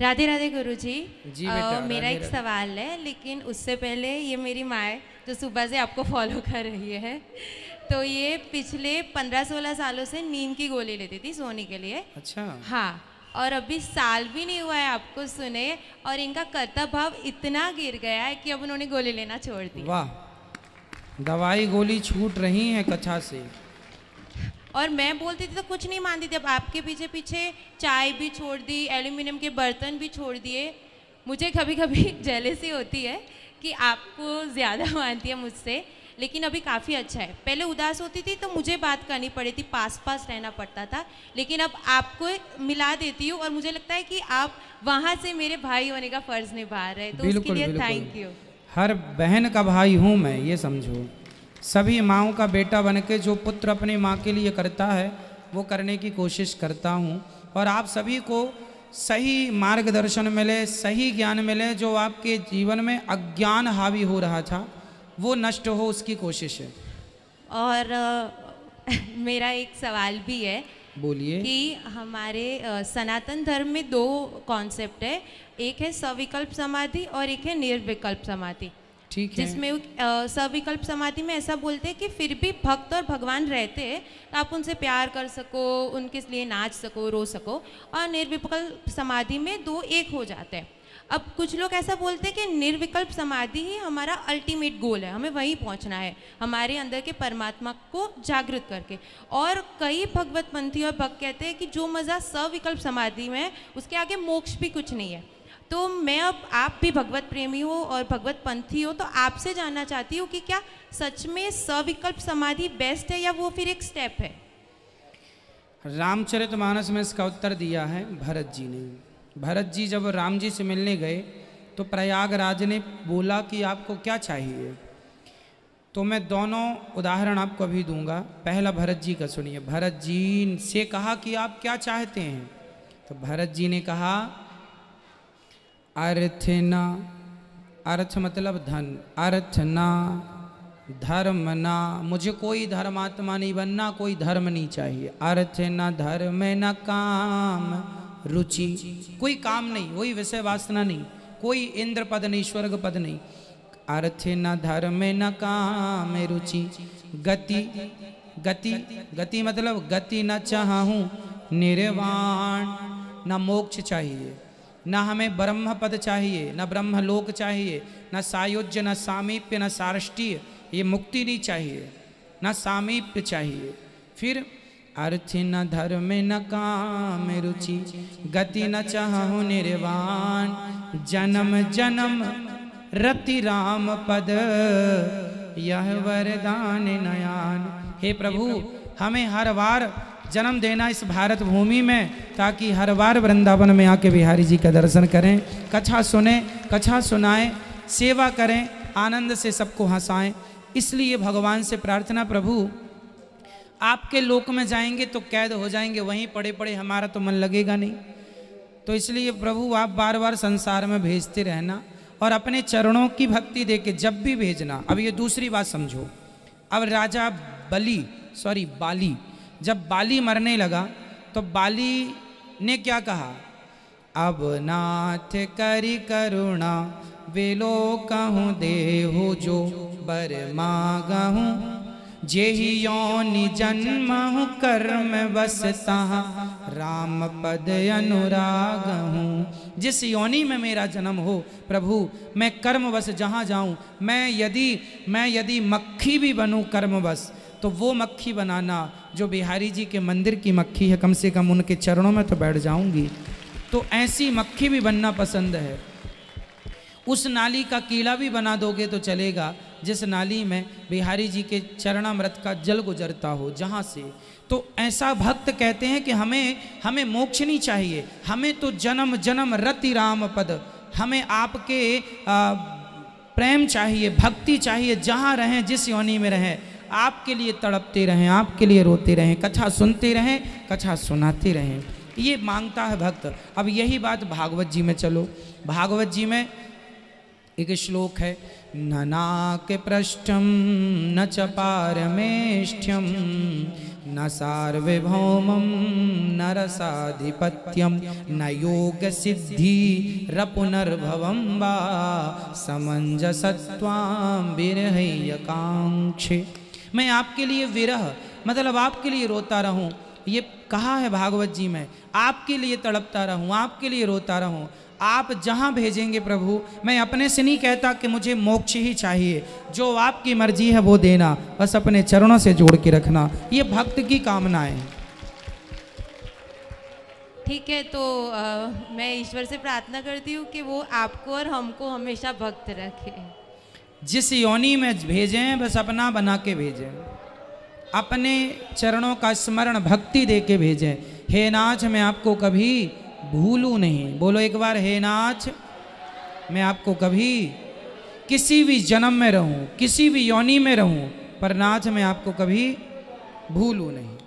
राधे राधे गुरु जी, जी आ, मेरा एक सवाल है लेकिन उससे पहले ये मेरी माँ जो सुबह से आपको फॉलो कर रही है तो ये पिछले 15-16 सालों से नींद की गोली लेती थी सोने के लिए अच्छा हाँ और अभी साल भी नहीं हुआ है आपको सुने और इनका कर्तव्य भाव इतना गिर गया है कि अब उन्होंने गोली लेना छोड़ दी वाह दवाई गोली छूट रही है कछा से और मैं बोलती थी तो कुछ नहीं मानती थी अब आपके पीछे पीछे चाय भी छोड़ दी एल्यूमिनियम के बर्तन भी छोड़ दिए मुझे कभी कभी जेलेसी होती है कि आपको ज़्यादा मानती है मुझसे लेकिन अभी काफ़ी अच्छा है पहले उदास होती थी तो मुझे बात करनी पड़ी थी पास पास रहना पड़ता था लेकिन अब आपको मिला देती हूँ और मुझे लगता है कि आप वहाँ से मेरे भाई होने का फ़र्ज़ निभा रहे तो उसके लिए थैंक यू हर बहन का भाई हूँ मैं ये समझूँ सभी माओं का बेटा बन के जो पुत्र अपनी माँ के लिए करता है वो करने की कोशिश करता हूँ और आप सभी को सही मार्गदर्शन मिले सही ज्ञान मिले जो आपके जीवन में अज्ञान हावी हो रहा था वो नष्ट हो उसकी कोशिश है और आ, मेरा एक सवाल भी है बोलिए कि हमारे सनातन धर्म में दो कॉन्सेप्ट है एक है सविकल्प समाधि और एक है निर्विकल्प समाधि जिसमें सविकल्प समाधि में ऐसा बोलते हैं कि फिर भी भक्त और भगवान रहते हैं तो आप उनसे प्यार कर सको उनके लिए नाच सको रो सको और निर्विकल्प समाधि में दो एक हो जाते हैं अब कुछ लोग ऐसा बोलते हैं कि निर्विकल्प समाधि ही हमारा अल्टीमेट गोल है हमें वहीं पहुंचना है हमारे अंदर के परमात्मा को जागृत करके और कई भगवत पंथी और भक्त कहते हैं कि जो मज़ा सविकल्प समाधि में है उसके आगे मोक्ष भी कुछ नहीं है तो मैं अब आप भी भगवत प्रेमी हो और भगवत पंथी हो तो आपसे जानना चाहती हूँ कि क्या सच में सविकल्प समाधि बेस्ट है या वो फिर एक स्टेप है रामचरित मानस में इसका उत्तर दिया है भरत जी ने भरत जी जब राम जी से मिलने गए तो प्रयागराज ने बोला कि आपको क्या चाहिए तो मैं दोनों उदाहरण आपको अभी दूंगा पहला भरत जी का सुनिए भरत जी से कहा कि आप क्या चाहते हैं तो भरत जी ने कहा अर्थना अर्थ मतलब धन अर्थना ना मुझे कोई धर्मात्मा नहीं बनना कोई धर्म नहीं चाहिए अर्थ न धर्म न काम रुचि कोई काम नहीं कोई विषय वासना नहीं कोई इंद्र पद नहीं स्वर्ग पद नहीं अर्थ न धर्म न काम रुचि गति गति गति मतलब गति न चाहूँ निर्वाण न मोक्ष चाहिए ना हमें ब्रह्म पद चाहिए ना लोक चाहिए ना सायोज्य ना सामीप्य ना सारष्टीय ये मुक्ति नहीं चाहिए ना सामीप्य चाहिए फिर अर्थ न धर्म न काम रुचि गति न चाहु निर्वाण जन्म जन्म रति राम पद यह वरदान नयान हे प्रभु हमें हर बार जन्म देना इस भारत भूमि में ताकि हर बार वृंदावन में आके बिहारी जी का दर्शन करें कथा सुने कथा सुनाएं सेवा करें आनंद से सबको हंसाएं इसलिए भगवान से प्रार्थना प्रभु आपके लोक में जाएंगे तो कैद हो जाएंगे वहीं पड़े पड़े हमारा तो मन लगेगा नहीं तो इसलिए प्रभु आप बार बार संसार में भेजते रहना और अपने चरणों की भक्ति दे के जब भी भेजना अब ये दूसरी बात समझो अब राजा बली सॉरी बाली जब बाली मरने लगा तो बाली ने क्या कहा अब नाथ करी करुणा वे लो कहूँ देहु जो बर मागहूँ ही योनि जन्म हूँ कर्म बसता राम पद अनुराग हूँ जिस योनि में मेरा जन्म हो प्रभु मैं कर्म बस जहाँ जाऊँ मैं यदि मैं यदि मक्खी भी बनूँ कर्म बस तो वो मक्खी बनाना जो बिहारी जी के मंदिर की मक्खी है कम से कम उनके चरणों में तो बैठ जाऊंगी तो ऐसी मक्खी भी बनना पसंद है उस नाली का कीड़ा भी बना दोगे तो चलेगा जिस नाली में बिहारी जी के चरणामृत का जल गुजरता हो जहाँ से तो ऐसा भक्त कहते हैं कि हमें हमें मोक्षनी चाहिए हमें तो जन्म जन्म रति राम पद हमें आपके आ, प्रेम चाहिए भक्ति चाहिए जहाँ रहें जिस योनि में रहें आपके लिए तड़पते रहें आपके लिए रोते रहें कथा सुनते रहें कथा सुनाते रहें ये मांगता है भक्त अब यही बात भागवत जी में चलो भागवत जी में एक श्लोक है नाक पृष्ठम न च पारमेष्ठ्यम न सार्वभौम न रसाधिपत्यम न योग योगसिद्धिरपुनर्भवं वा समञ्जसत्वां कांक्षे मैं आपके लिए विरह मतलब आपके लिए रोता रहूं ये कहा है भागवत जी में आपके लिए तड़पता रहूं आपके लिए रोता रहूं आप जहाँ भेजेंगे प्रभु मैं अपने से नहीं कहता कि मुझे मोक्ष ही चाहिए जो आपकी मर्जी है वो देना बस अपने चरणों से जोड़ के रखना ये भक्त की कामनाएं ठीक है तो आ, मैं ईश्वर से प्रार्थना करती हूँ कि वो आपको और हमको हमेशा भक्त रखे जिस योनि में भेजें बस अपना बना के भेजें अपने चरणों का स्मरण भक्ति दे के भेजें हे नाच मैं आपको कभी भूलू नहीं बोलो एक बार हे नाच मैं आपको कभी किसी भी जन्म में रहूं किसी भी योनि में रहूं पर नाच मैं आपको कभी भूलू नहीं